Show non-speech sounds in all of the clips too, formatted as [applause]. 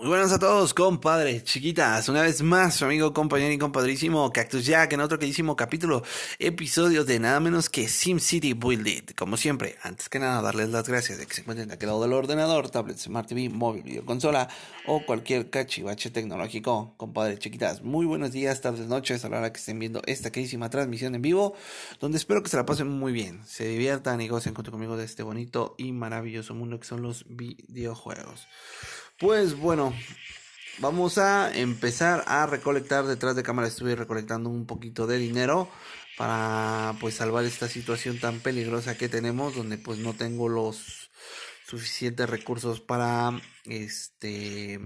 Muy buenas a todos, compadres, chiquitas. Una vez más, su amigo, compañero y compadrísimo Cactus Jack en otro queridísimo capítulo, episodio de nada menos que SimCity Build It. Como siempre, antes que nada, darles las gracias de que se encuentren a quedado lado del ordenador, tablet, smart TV, móvil, videoconsola o cualquier cachivache tecnológico. Compadres, chiquitas, muy buenos días, tardes, noches, a la hora que estén viendo esta queridísima transmisión en vivo, donde espero que se la pasen muy bien, se diviertan y gocen conmigo de este bonito y maravilloso mundo que son los videojuegos. Pues bueno, vamos a empezar a recolectar detrás de cámara. Estuve recolectando un poquito de dinero para pues salvar esta situación tan peligrosa que tenemos donde pues no tengo los suficientes recursos para este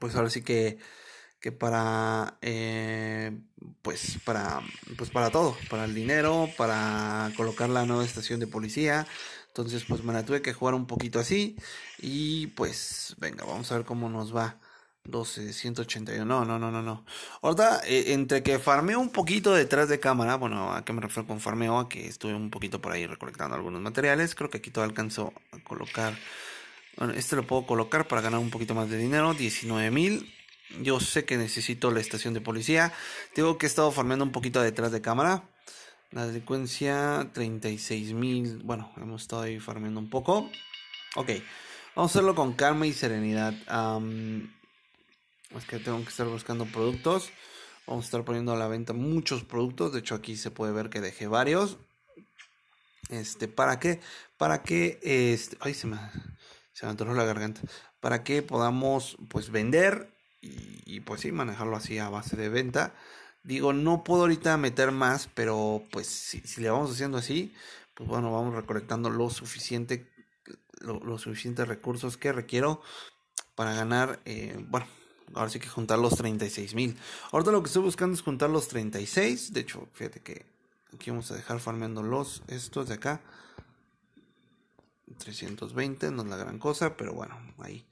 pues ahora sí que que para eh, pues para pues para todo para el dinero para colocar la nueva estación de policía entonces, pues me la tuve que jugar un poquito así. Y pues, venga, vamos a ver cómo nos va. 12, 181. No, no, no, no, no. Ahorita, eh, entre que farmeo un poquito detrás de cámara, bueno, ¿a qué me refiero con farmeo? A que estuve un poquito por ahí recolectando algunos materiales. Creo que aquí todo alcanzó a colocar. Bueno, este lo puedo colocar para ganar un poquito más de dinero. 19 mil. Yo sé que necesito la estación de policía. tengo que estar estado farmeando un poquito detrás de cámara. La secuencia 36.000. Bueno, hemos estado ahí farmeando un poco. Ok, vamos a hacerlo con calma y serenidad. es que tengo que estar buscando productos. Vamos a estar poniendo a la venta muchos productos. De hecho, aquí se puede ver que dejé varios. Este, ¿para qué? Para que, este, ay, se me, se la garganta. Para que podamos, pues, vender y, y pues sí, manejarlo así a base de venta. Digo, no puedo ahorita meter más, pero pues si, le vamos haciendo así, pues bueno, vamos recolectando lo suficiente, los suficientes recursos que requiero para ganar, eh, bueno, ahora sí que juntar los 36 mil. Ahorita lo que estoy buscando es juntar los 36, de hecho, fíjate que aquí vamos a dejar farmeando los, estos de acá. 320, no es la gran cosa, pero bueno, ahí.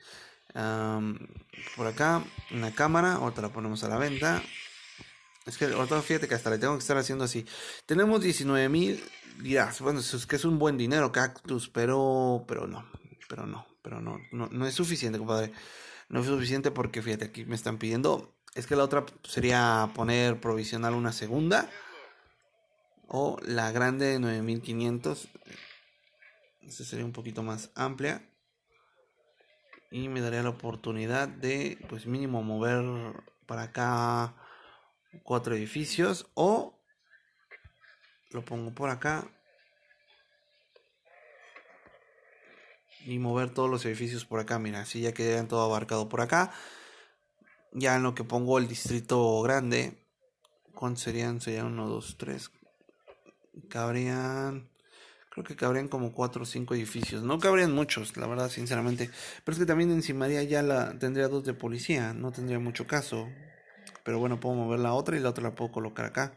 por acá, una cámara, Ahorita la ponemos a la venta. Es que ahorita fíjate que hasta le tengo que estar haciendo así. Tenemos 19 mil, dirás, bueno, es que es un buen dinero, cactus, pero, pero no, pero no, pero no, no, no es suficiente, compadre. No es suficiente porque fíjate, aquí me están pidiendo, es que la otra sería poner provisional una segunda o la grande de 9500. Esa sería un poquito más amplia y me daría la oportunidad de, pues mínimo, mover para acá cuatro edificios o lo pongo por acá y mover todos los edificios por acá mira así ya quedan todo abarcado por acá ya en lo que pongo el distrito grande ¿cuántos serían? serían uno, dos, tres. cabrían creo que cabrían como cuatro o cinco edificios no cabrían muchos la verdad sinceramente pero es que también encimaría ya la tendría dos de policía no tendría mucho caso pero bueno, puedo mover la otra y la otra la puedo colocar acá.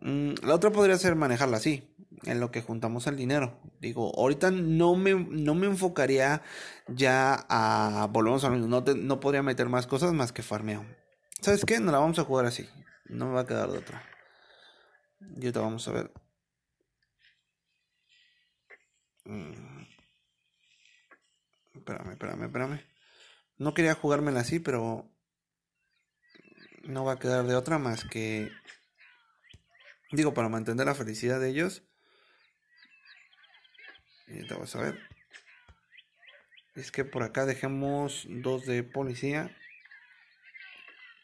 Mm, la otra podría ser manejarla así, en lo que juntamos el dinero. Digo, ahorita no me, no me enfocaría ya a. Volvemos a mismo, no, podría meter más cosas más que farmeo. ¿Sabes qué? No la vamos a jugar así. No me va a quedar de otra. Y ahorita vamos a ver. Mm. Espérame, espérame, espérame. No quería jugármela así, pero no va a quedar de otra más que, digo, para mantener la felicidad de ellos. Y a ver. Es que por acá dejemos dos de policía.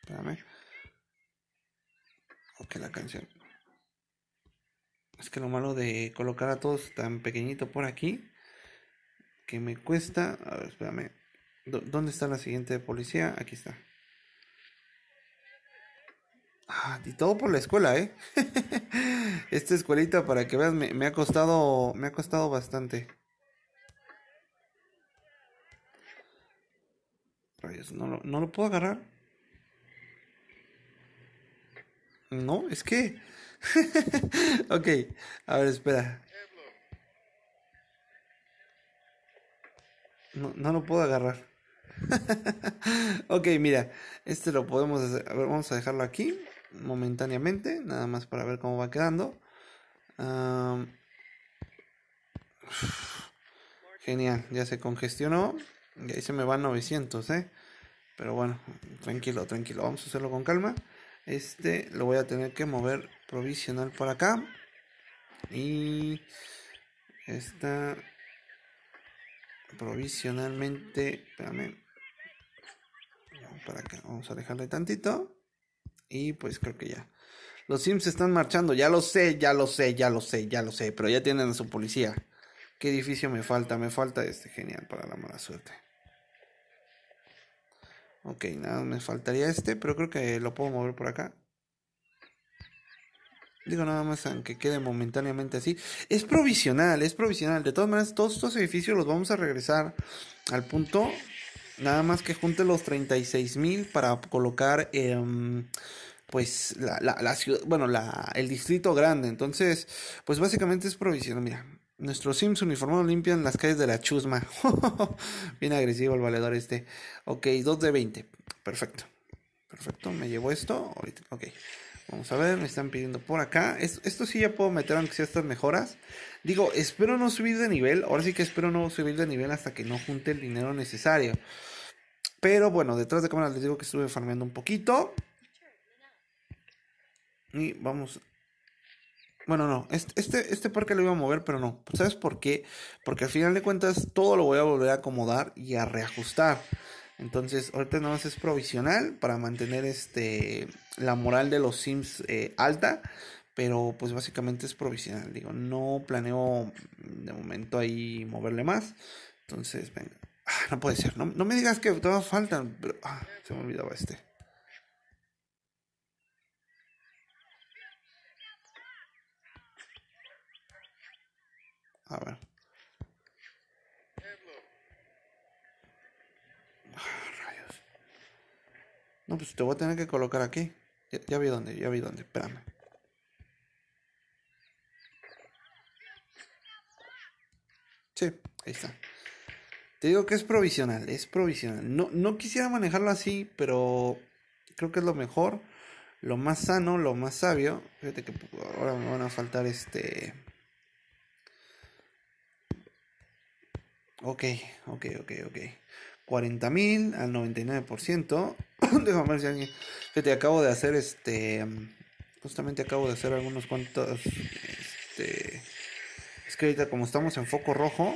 Espérame. Ok, la canción. Es que lo malo de colocar a todos tan pequeñito por aquí. Que me cuesta. A ver, espérame. ¿Dónde está la siguiente policía? Aquí está. Ah, y todo por la escuela, ¿eh? [laughs] Esta escuelita, para que veas, me, ha costado, me ha costado bastante. no lo, no lo puedo agarrar. No, es que... [laughs] ok, a ver, espera. No, no lo puedo agarrar. [laughs] ok, mira, este lo podemos hacer. A ver, vamos a dejarlo aquí momentáneamente, nada más para ver cómo va quedando. genial, ya se congestionó. Y ahí se me van 900, ¿eh? Pero bueno, tranquilo, tranquilo. Vamos a hacerlo con calma. Este lo voy a tener que mover provisional para acá. Y esta provisionalmente, espérame. Para vamos a dejarle tantito. Y pues creo que ya. Los Sims están marchando, ya lo sé, ya lo sé, ya lo sé, ya lo sé, pero ya tienen a su policía. ¿Qué edificio me falta? Me falta este, genial, para la mala suerte. Ok, nada, me faltaría este, pero creo que lo puedo mover por acá. Digo nada más, aunque quede momentáneamente así. Es provisional, es provisional. De todas maneras, todos estos edificios los vamos a regresar al punto Nada más que junte los 36 mil para colocar, em, pues, la, ciudad, bueno, la, el distrito grande. Entonces, pues básicamente es provisional. Mira, nuestro Sims uniformados limpian las calles de la chusma. [laughs] Bien agresivo el valedor este. Ok, 2 de 20. Perfecto. Perfecto, me llevo esto. ok. Vamos a ver, me están pidiendo por acá. esto, sí ya puedo meter aunque sea estas mejoras. Digo, espero no subir de nivel. Ahora sí que espero no subir de nivel hasta que no junte el dinero necesario. Pero bueno, detrás de cámara les digo que estuve farmeando un poquito. Y vamos. Bueno, no, este, este, parque lo iba a mover, pero no. ¿Sabes por qué? Porque al final de cuentas todo lo voy a volver a acomodar y a reajustar. Entonces, ahorita nada más es provisional para mantener este la moral de los Sims eh, alta. Pero pues básicamente es provisional. Digo, no planeo de momento ahí moverle más. Entonces, venga. Ah, no puede ser. No, me digas que todavía faltan. Pero, ah, se me olvidaba este. A ver. Ah, no, pues te voy a tener que colocar aquí. Ya, ya vi dónde, ya vi dónde. Espérame. Sí, ahí está. Te digo que es provisional, es provisional. No, quisiera manejarlo así, pero creo que es lo mejor, lo más sano, lo más sabio. Fíjate que ahora me van a faltar este... Ok, ok, ok, ok. 40.000 al 99%. [coughs] Déjame ver si alguien... Fíjate, acabo de hacer este... Justamente acabo de hacer algunos cuantos... Este... Es que ahorita como estamos en foco rojo,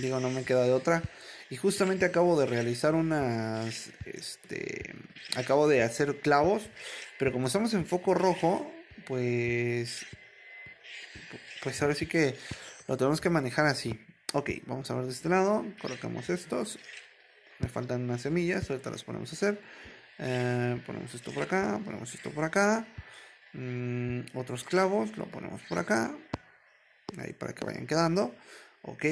digo, no me queda de otra. Y justamente acabo de realizar unas, este, acabo de hacer clavos, pero como estamos en foco rojo, pues, pues ahora sí que lo tenemos que manejar así. Ok, vamos a ver de este lado, colocamos estos, me faltan unas semillas, ahorita las ponemos a hacer. Eh, ponemos esto por acá, ponemos esto por acá. Mm, otros clavos, lo ponemos por acá. Ahí para que vayan quedando. Ok,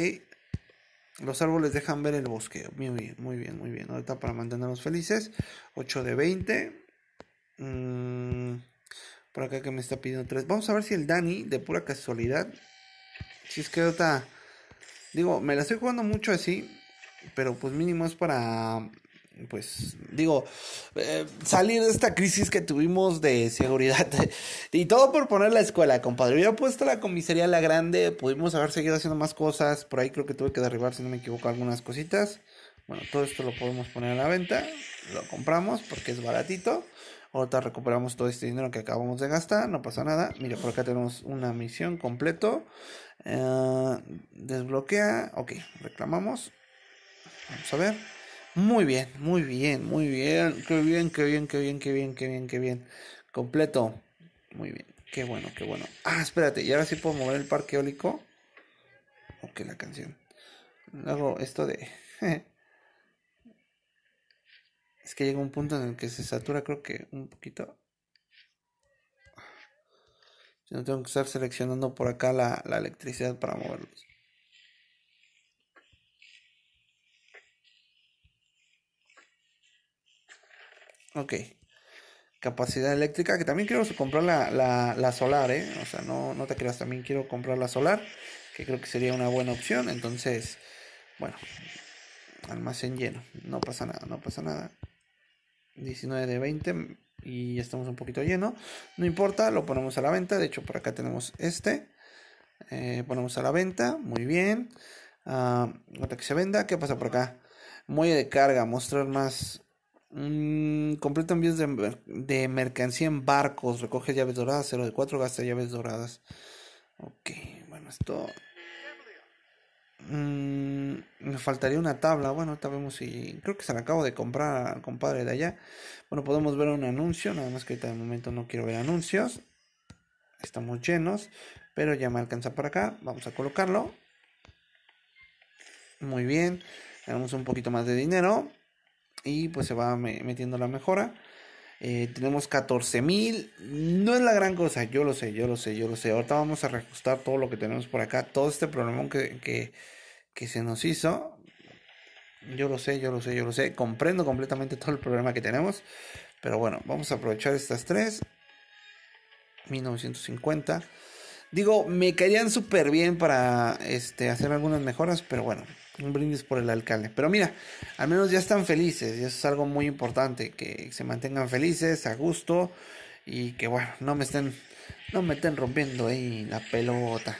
los árboles dejan ver el bosque. Muy bien, muy bien, muy bien. Ahorita para mantenernos felices. 8 de 20. Mm, por acá que me está pidiendo 3. Vamos a ver si el Dani, de pura casualidad. Si es que ahorita. Digo, me la estoy jugando mucho así. Pero pues mínimo es para pues digo, eh, salir de esta crisis que tuvimos de seguridad [laughs] y todo por poner la escuela, compadre. he puesto la comisaría la grande, pudimos haber seguido haciendo más cosas, por ahí creo que tuve que derribar, si no me equivoco, algunas cositas. Bueno, todo esto lo podemos poner a la venta, lo compramos porque es baratito. Ahorita recuperamos todo este dinero que acabamos de gastar, no pasa nada. Mira, por acá tenemos una misión completo. Eh, desbloquea, ok, reclamamos. Vamos a ver. Muy bien, muy bien, muy bien. Qué bien, qué bien, qué bien, qué bien, qué bien, qué bien. Completo. Muy bien. Qué bueno, qué bueno. Ah, espérate, y ahora sí puedo mover el parque eólico. Ok, la canción. Luego esto de. [laughs] es que llega un punto en el que se satura, creo que un poquito. Yo no tengo que estar seleccionando por acá la, la electricidad para moverlos. Ok. Capacidad eléctrica, que también quiero comprar la, la, solar, ¿eh? O sea, no, te creas, también quiero comprar la solar, que creo que sería una buena opción. Entonces, bueno, almacén lleno, no pasa nada, no pasa nada. 19 de 20 y ya estamos un poquito lleno. No importa, lo ponemos a la venta. De hecho, por acá tenemos este. Eh, ponemos a la venta, muy bien. nota ah, que se venda, ¿qué pasa por acá? Muelle de carga, mostrar más Compré mm, completa envíos de, mercancía en barcos. Recoge llaves doradas. 0 de 4 gasta llaves doradas. Ok, bueno, esto. Mm, me faltaría una tabla. Bueno, ahorita vemos si. Creo que se la acabo de comprar al compadre de allá. Bueno, podemos ver un anuncio. Nada más que ahorita de momento no quiero ver anuncios. Estamos llenos. Pero ya me alcanza para acá. Vamos a colocarlo. Muy bien. Tenemos un poquito más de dinero y pues se va metiendo la mejora. Eh, tenemos 14.000. No es la gran cosa, yo lo sé, yo lo sé, yo lo sé. Ahorita vamos a reajustar todo lo que tenemos por acá. Todo este problema que, se nos hizo. Yo lo sé, yo lo sé, yo lo sé. Comprendo completamente todo el problema que tenemos. Pero bueno, vamos a aprovechar estas tres. 1950. Digo, me caerían súper bien para este, hacer algunas mejoras, pero bueno, un brindis por el alcalde. Pero mira, al menos ya están felices y eso es algo muy importante, que se mantengan felices, a gusto y que bueno, no me estén, no me estén rompiendo ahí la pelota.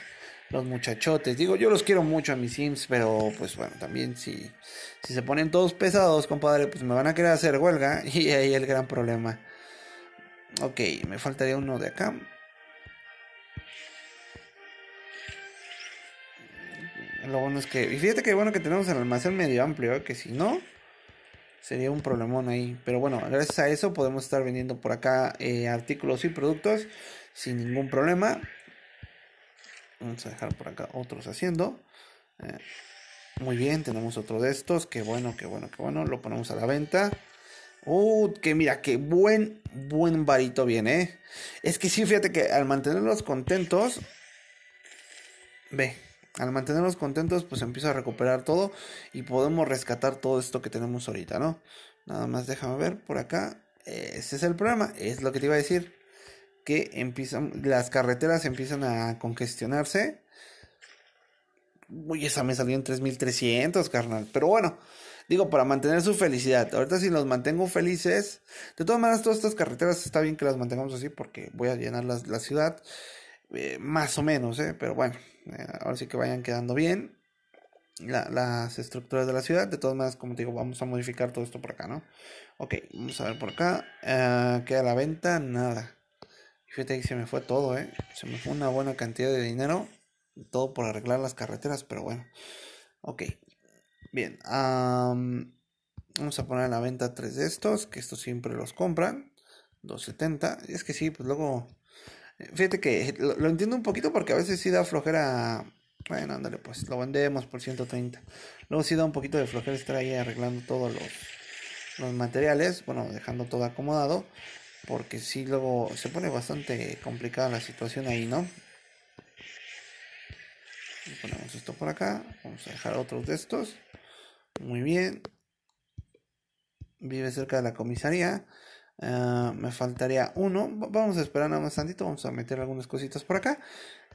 Los muchachotes, digo, yo los quiero mucho a mis Sims, pero pues bueno, también si, si se ponen todos pesados, compadre, pues me van a querer hacer huelga [laughs] y ahí el gran problema. Ok, me faltaría uno de acá. Lo bueno es que. Y fíjate que bueno que tenemos el almacén medio amplio, ¿eh? que si no, sería un problemón ahí. Pero bueno, gracias a eso podemos estar vendiendo por acá eh, artículos y productos sin ningún problema. Vamos a dejar por acá otros haciendo. Eh, muy bien, tenemos otro de estos. Qué bueno, qué bueno, qué bueno. Lo ponemos a la venta. Uh, que mira, qué buen, buen varito viene. Es que sí, fíjate que al mantenerlos contentos. Ve, al mantenernos contentos, pues empiezo a recuperar todo y podemos rescatar todo esto que tenemos ahorita, ¿no? Nada más déjame ver por acá. Ese es el programa, es lo que te iba a decir. Que empiezan, las carreteras empiezan a congestionarse. Uy, esa me salió en 3300, carnal. Pero bueno, digo, para mantener su felicidad. Ahorita si los mantengo felices. De todas maneras, todas estas carreteras está bien que las mantengamos así porque voy a llenar la ciudad. Eh, más o menos, ¿eh? pero bueno, eh, ahora sí que vayan quedando bien las estructuras de la ciudad. De todas maneras, como te digo, vamos a modificar todo esto por acá, ¿no? Ok, vamos a ver por acá. ¿Qué eh, queda la venta, nada. Fíjate que se me fue todo, ¿eh? Se me fue una buena cantidad de dinero. Todo por arreglar las carreteras, pero bueno. Ok, bien. vamos a poner a la venta tres de estos, que estos siempre los compran. 270. Y es que sí, pues luego Fíjate que lo, entiendo un poquito porque a veces sí da flojera. Bueno, ándale, pues lo vendemos por 130. Luego sí da un poquito de flojera estar ahí arreglando todos los, materiales, bueno, dejando todo acomodado, porque si luego se pone bastante complicada la situación ahí, ¿no? Ponemos esto por acá, vamos a dejar otros de estos. Muy bien. Vive cerca de la comisaría. Ah, me faltaría uno. Vamos a esperar nada más tantito. Vamos a meter algunas cositas por acá.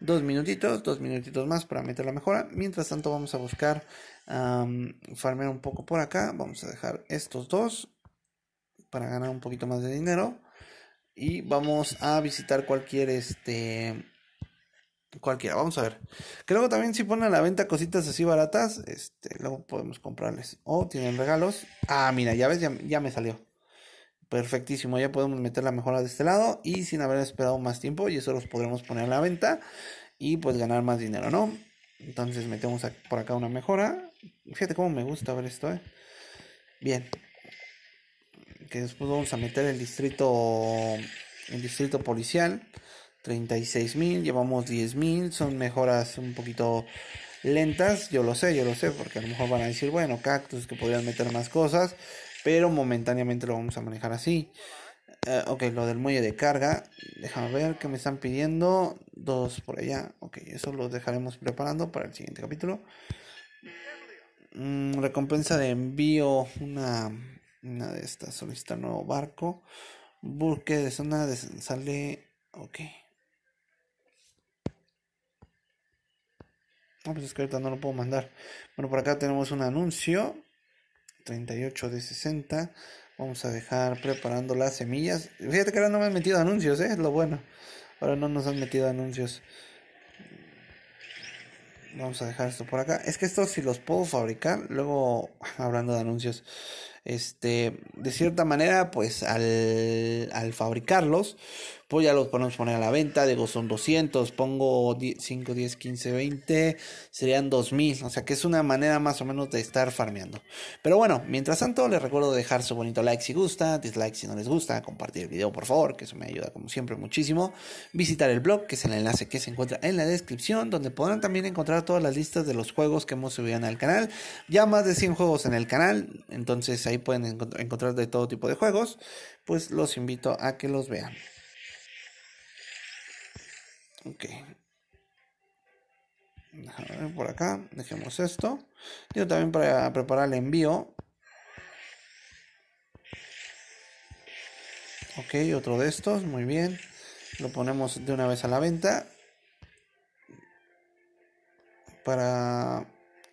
Dos minutitos, dos minutitos más para meter la mejora. Mientras tanto vamos a buscar farmear un poco por acá. Vamos a dejar estos dos para ganar un poquito más de dinero. Y vamos a visitar cualquier este cualquiera, vamos a ver. creo Que también si ponen a la venta cositas así baratas, este, luego podemos comprarles. O oh, tienen regalos. Ah, mira, ya ves, ya me salió. Perfectísimo, ya podemos meter la mejora de este lado y sin haber esperado más tiempo y eso los podremos poner a la venta y pues ganar más dinero, ¿no? Entonces metemos por acá una mejora. Fíjate cómo me gusta ver esto, ¿eh? Bien. Que después vamos a meter el distrito el distrito policial. 36.000. mil, llevamos 10.000. son mejoras un poquito lentas, yo lo sé, yo lo sé, porque a lo mejor van a decir, bueno, cactus que podrían meter más cosas, pero momentáneamente lo vamos a manejar así. Eh, ok, lo del muelle de carga. Déjame ver qué me están pidiendo. Dos por allá. Ok, eso lo dejaremos preparando para el siguiente capítulo. Mm, recompensa de envío. Una, de estas. Solicita nuevo barco. Burque de zona sale. Ok. No, pues es que ahorita no lo puedo mandar. Bueno, por acá tenemos un anuncio. 38 de 60. Vamos a dejar preparando las semillas. Fíjate que ahora no me han metido anuncios, ¿eh? es lo bueno. Ahora no nos han metido anuncios. Vamos a dejar esto por acá. Es que estos si los puedo fabricar, luego [laughs] hablando de anuncios, este, de cierta manera, pues al, al fabricarlos, pues ya los podemos poner a la venta, digo, son 200, pongo 5, 10, 15, 20, serían 2000, o sea que es una manera más o menos de estar farmeando. Pero bueno, mientras tanto les recuerdo dejar su bonito like si gusta, dislike si no les gusta, compartir el video por favor, que eso me ayuda como siempre muchísimo, visitar el blog, que es el enlace que se encuentra en la descripción, donde podrán también encontrar todas las listas de los juegos que hemos subido al canal, ya más de 100 juegos en el canal, entonces ahí pueden encontrar de todo tipo de juegos, pues los invito a que los vean. Ok. por acá. Dejemos esto. Yo también para preparar el envío. Ok, otro de estos. Muy bien. Lo ponemos de una vez a la venta. Para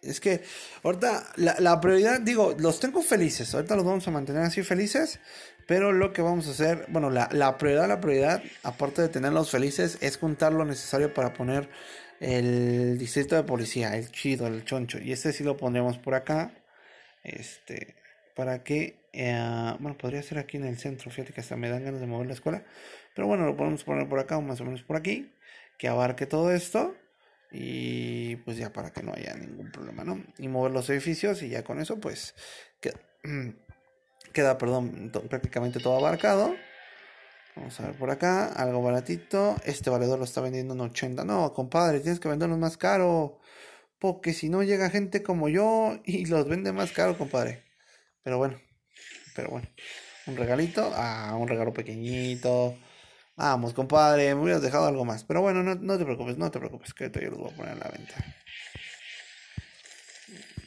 es que ahorita la, prioridad, digo, los tengo felices, ahorita los vamos a mantener así felices, pero lo que vamos a hacer, bueno, la, prioridad, la prioridad, aparte de tenerlos felices, es juntar lo necesario para poner el distrito de policía, el chido, el choncho, y este sí lo pondríamos por acá, este, para que, eh, bueno, podría ser aquí en el centro, fíjate que hasta me dan ganas de mover la escuela, pero bueno, lo podemos poner por acá o más o menos por aquí, que abarque todo esto y pues ya para que no haya ningún problema, ¿no? Y mover los edificios y ya con eso pues queda, [clears throat] perdón, prácticamente todo abarcado. Vamos a ver por acá, algo baratito. Este valedor lo está vendiendo en 80. No, compadre, tienes que vendernos más caro. Porque si no llega gente como yo [laughs] y los vende más caro, compadre. Pero bueno, pero bueno. Un regalito, ah, un regalo pequeñito Vamos, compadre, me hubieras dejado algo más. Pero bueno, no, te preocupes, no te preocupes, que yo los voy a poner a la venta.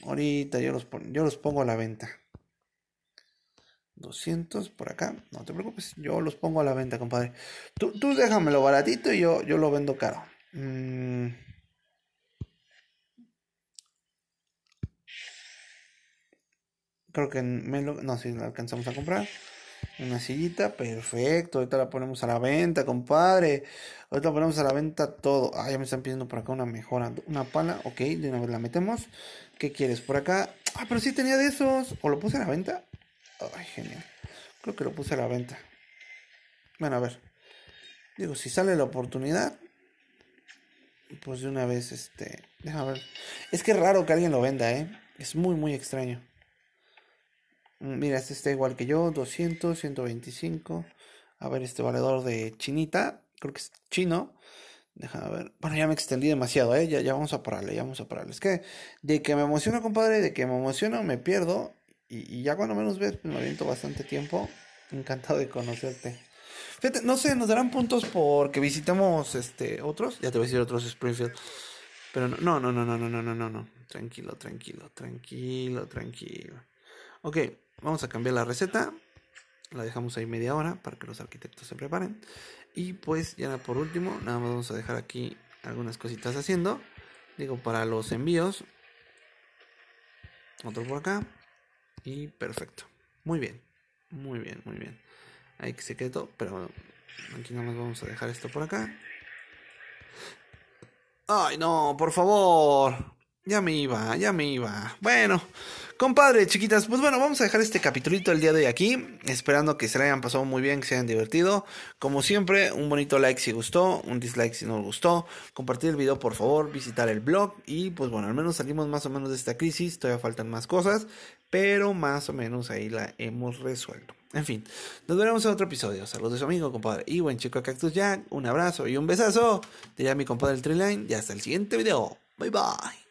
Ahorita yo los, yo los pongo a la venta. 200 por acá, no te preocupes, yo los pongo a la venta, compadre. Tú, tú déjamelo baratito y yo, yo lo vendo caro. Mm. Creo que me no, si sí, lo alcanzamos a comprar. Una sillita, perfecto. Ahorita la ponemos a la venta, compadre. Ahorita la ponemos a la venta todo. Ah, ya me están pidiendo por acá una mejora. Una pala, ok, de una vez la metemos. ¿Qué quieres por acá? Ah, pero sí tenía de esos. ¿O lo puse a la venta? Ay, genial. Creo que lo puse a la venta. Bueno, a ver. Digo, si sale la oportunidad. Pues de una vez, este. Déjame ver. Es que es raro que alguien lo venda, ¿eh? Es muy, muy extraño. Mm, mira, este está igual que yo, 200, 125. A ver, este valedor de chinita, creo que es chino. Déjame ver. Bueno, ya me extendí demasiado, ¿eh? Ya, vamos a pararle, ya vamos a pararle. Es que de que me emociono, compadre, de que me emociono, me pierdo. Y, ya cuando menos ves, pues, me aviento bastante tiempo. Encantado de conocerte. Fíjate, no sé, nos darán puntos porque visitamos este, otros. Ya te voy a decir otros Springfield. Pero no, no, no, no, no, no, no, no, no. Tranquilo, tranquilo, tranquilo, tranquilo. Ok. Vamos a cambiar la receta. La dejamos ahí media hora para que los arquitectos se preparen. Y pues ya por último, nada más vamos a dejar aquí algunas cositas haciendo. Digo, para los envíos. Otro por acá. Y perfecto. Muy bien. Muy bien, muy bien. Ahí que se quedó, pero aquí nada más vamos a dejar esto por acá. Ay, no, por favor. Ya me iba, ya me iba. Bueno. Compadre, chiquitas, pues bueno, vamos a dejar este capitulito el día de hoy aquí, esperando que se le hayan pasado muy bien, que se hayan divertido. Como siempre, un bonito like si gustó, un dislike si no gustó, compartir el video por favor, visitar el blog y pues bueno, al menos salimos más o menos de esta crisis, todavía faltan más cosas, pero más o menos ahí la hemos resuelto. En fin, nos veremos en otro episodio. Saludos de su amigo, compadre. Y buen chico Cactus Jack. Un abrazo y un besazo. ya mi compadre el Triline. Y hasta el siguiente video. Bye bye.